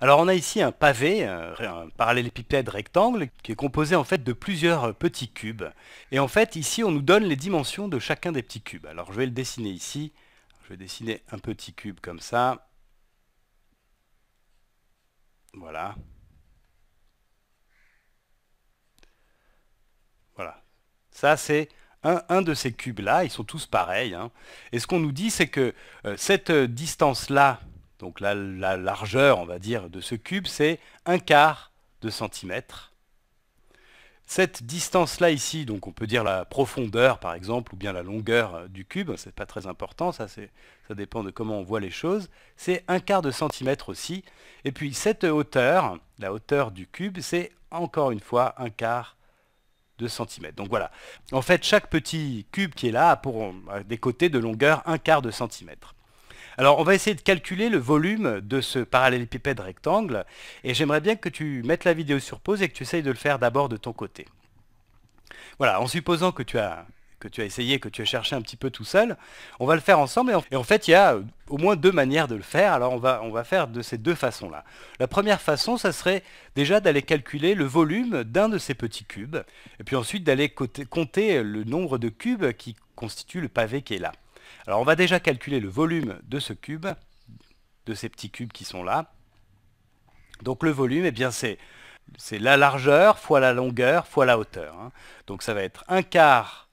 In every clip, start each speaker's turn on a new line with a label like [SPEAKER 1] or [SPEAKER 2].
[SPEAKER 1] Alors on a ici un pavé, euh, un parallélépipède rectangle, qui est composé en fait de plusieurs euh, petits cubes. Et en fait ici on nous donne les dimensions de chacun des petits cubes. Alors je vais le dessiner ici. Je vais dessiner un petit cube comme ça. Voilà. Voilà. Ça c'est un, un, de ces cubes-là, ils sont tous pareils. Hein. Et ce qu'on nous dit, c'est que euh, cette distance-là donc la, largeur, on va dire, de ce cube, c'est un quart de centimètre. Cette distance-là ici, donc on peut dire la profondeur par exemple, ou bien la longueur euh, du cube, c'est pas très important, ça, ça dépend de comment on voit les choses, c'est un quart de centimètre aussi. Et puis cette hauteur, la hauteur du cube, c'est encore une fois un quart de centimètre. Donc voilà, en fait chaque petit cube qui est là a pour des côtés de longueur un quart de centimètre. Alors on va essayer de calculer le volume de ce parallélépipède rectangle et j'aimerais bien que tu mettes la vidéo sur pause et que tu essayes de le faire d'abord de ton côté. Voilà, en supposant que tu as que tu as essayé, que tu as cherché un petit peu tout seul. On va le faire ensemble. Et en, fait, il y a au moins deux manières de le faire. Alors, on va, on va faire de ces deux façons-là. La première façon, ça serait déjà d'aller calculer le volume d'un de ces petits cubes. Et puis ensuite, d'aller compter le nombre de cubes qui constituent le pavé qui est là. Alors on va déjà calculer le volume de ce cube, de ces petits cubes qui sont là. Donc le volume, eh bien c'est la largeur fois la longueur fois la hauteur. Hein. Donc ça va être un quart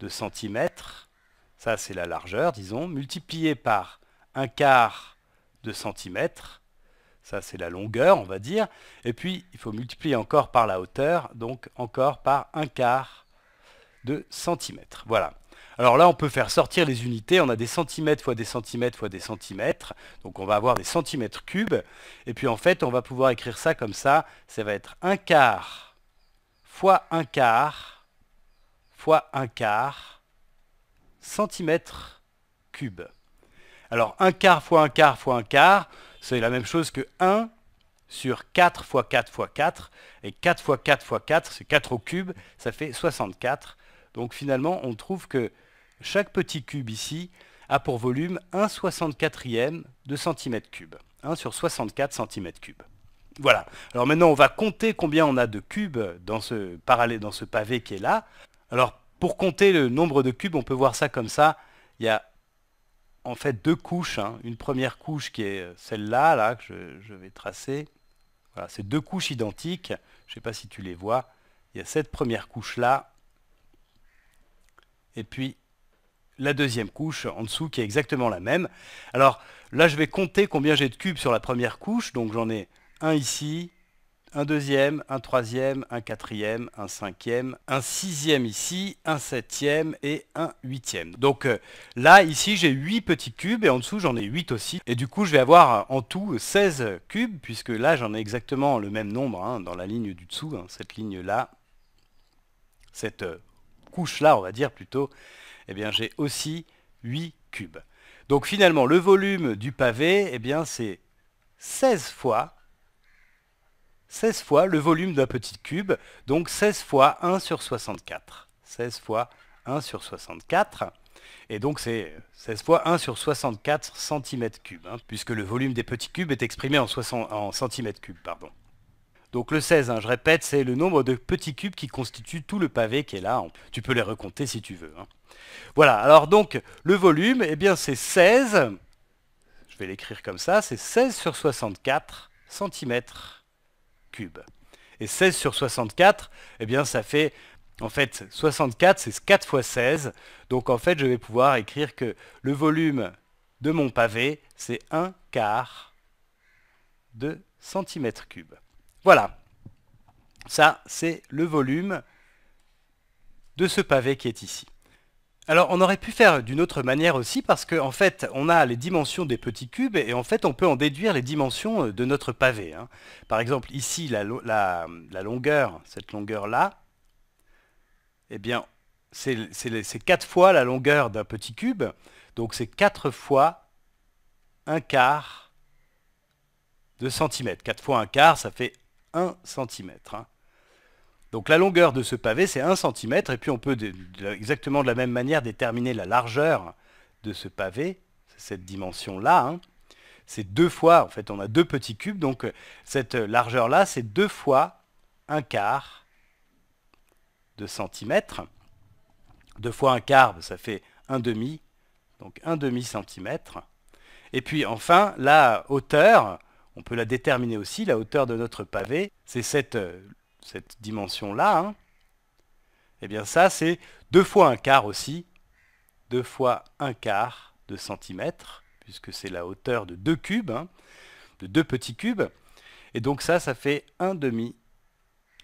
[SPEAKER 1] de centimètre, ça c'est la largeur, disons, multiplié par un quart de centimètre, ça c'est la longueur, on va dire. Et puis, il faut multiplier encore par la hauteur, donc encore par un quart de centimètre. Voilà. Alors là, on peut faire sortir les unités. On a des centimètres fois des centimètres fois des centimètres. Donc on va avoir des centimètres cubes. Et puis en fait, on va pouvoir écrire ça comme ça. Ça va être un quart fois un quart fois un quart centimètres cube. Alors un quart fois un quart fois un quart, c'est la même chose que 1 sur 4 fois 4 fois 4. Et 4 fois 4 fois 4, c'est 4 au cube, ça fait 64. Donc finalement, on trouve que chaque petit cube ici a pour volume 1 64e de centimètre cube. 1 sur 64 cm3. Voilà. Alors maintenant, on va compter combien on a de cubes dans ce, pavé qui est là. Alors, pour compter le nombre de cubes, on peut voir ça comme ça. Il y a en fait deux couches. Hein. Une première couche qui est euh, celle-là, là, que je, je, vais tracer. Voilà, c'est deux couches identiques. Je ne sais pas si tu les vois. Il y a cette première couche-là. Et puis, la deuxième couche en dessous qui est exactement la même. Alors là, je vais compter combien j'ai de cubes sur la première couche. Donc j'en ai un ici, un deuxième, un troisième, un quatrième, un cinquième, un sixième ici, un septième et un huitième. Donc euh, là, ici, j'ai huit petits cubes et en dessous, j'en ai huit aussi. Et du coup, je vais avoir en tout 16 cubes puisque là, j'en ai exactement le même nombre hein, dans la ligne du dessous, hein, cette ligne-là, cette euh, couche-là, on va dire plutôt, eh bien j'ai aussi 8 cubes. Donc finalement, le volume du pavé, eh bien c'est 16 fois 16 fois le volume d'un petit cube, donc 16 fois 1 sur 64. 16 fois 1 sur 64. Et donc c'est 16 fois 1 sur 64 cm3, hein, puisque le volume des petits cubes est exprimé en, cm3. Pardon. Donc le 16, hein, je répète, c'est le nombre de petits cubes qui constituent tout le pavé qui est là. Tu peux les recompter si tu veux. Hein. Voilà, alors donc le volume, eh bien c'est 16, je vais l'écrire comme ça, c'est 16 sur 64 cm cubes. Et 16 sur 64, et eh bien ça fait, en fait, 64 c'est 4 fois 16. Donc en fait, je vais pouvoir écrire que le volume de mon pavé, c'est 1 quart de centimètre cube. Voilà. Ça, c'est le volume de ce pavé qui est ici. Alors on aurait pu faire d'une autre manière aussi parce qu'en fait on a les dimensions des petits cubes et en fait on peut en déduire les dimensions de notre pavé. Hein. Par exemple ici la, longueur, cette longueur là, eh bien c'est 4 fois la longueur d'un petit cube, donc c'est 4 fois un quart de centimètre. 4 fois un quart ça fait 1 cm. Hein. Donc la longueur de ce pavé, c'est 1 cm, et puis on peut exactement de la même manière déterminer la largeur de ce pavé, cette dimension-là. Hein. C'est deux fois, en fait, on a deux petits cubes, donc euh, cette largeur-là, c'est deux fois un quart de centimètre. Deux fois un quart, ben, ça fait un demi, donc un demi centimètre. Et puis enfin, la hauteur, on peut la déterminer aussi, la hauteur de notre pavé, c'est cette, euh, dimension-là. Et hein. eh bien ça, c'est 2 fois un quart aussi. 2 fois un quart de centimètre, puisque c'est la hauteur de deux cubes, hein, de deux petits cubes. Et donc ça, ça fait un demi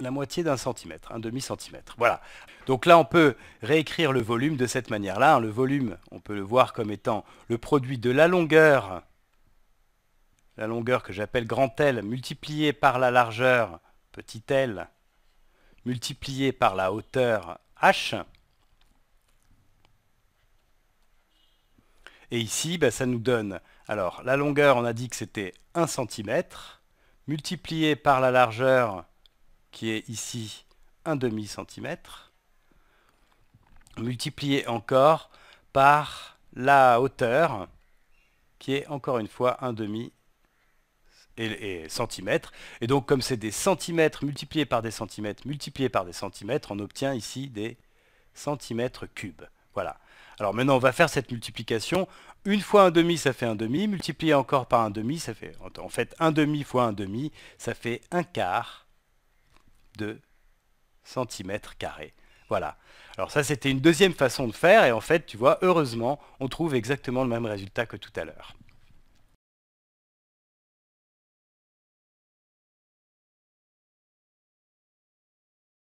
[SPEAKER 1] la moitié d'un centimètre, un demi-centimètre. Voilà. Donc là, on peut réécrire le volume de cette manière-là. Hein. Le volume, on peut le voir comme étant le produit de la longueur la longueur que j'appelle grand L multipliée par la largeur petit l multipliée par la hauteur h. Et ici, bah, ça nous donne, alors la longueur, on a dit que c'était 1 cm, multiplié par la largeur qui est ici 1 demi cm, multiplié encore par la hauteur qui est encore une fois 1 demi et, centimètres. Et donc comme c'est des centimètres multipliés par des centimètres multipliés par des centimètres, on obtient ici des centimètres cubes. Voilà. Alors maintenant, on va faire cette multiplication. Une fois un demi, ça fait un demi. Multiplié encore par un demi, ça fait... En fait, un demi fois un demi, ça fait un quart de centimètres carré. Voilà. Alors ça, c'était une deuxième façon de faire. Et en fait, tu vois, heureusement, on trouve exactement le même résultat que tout à l'heure.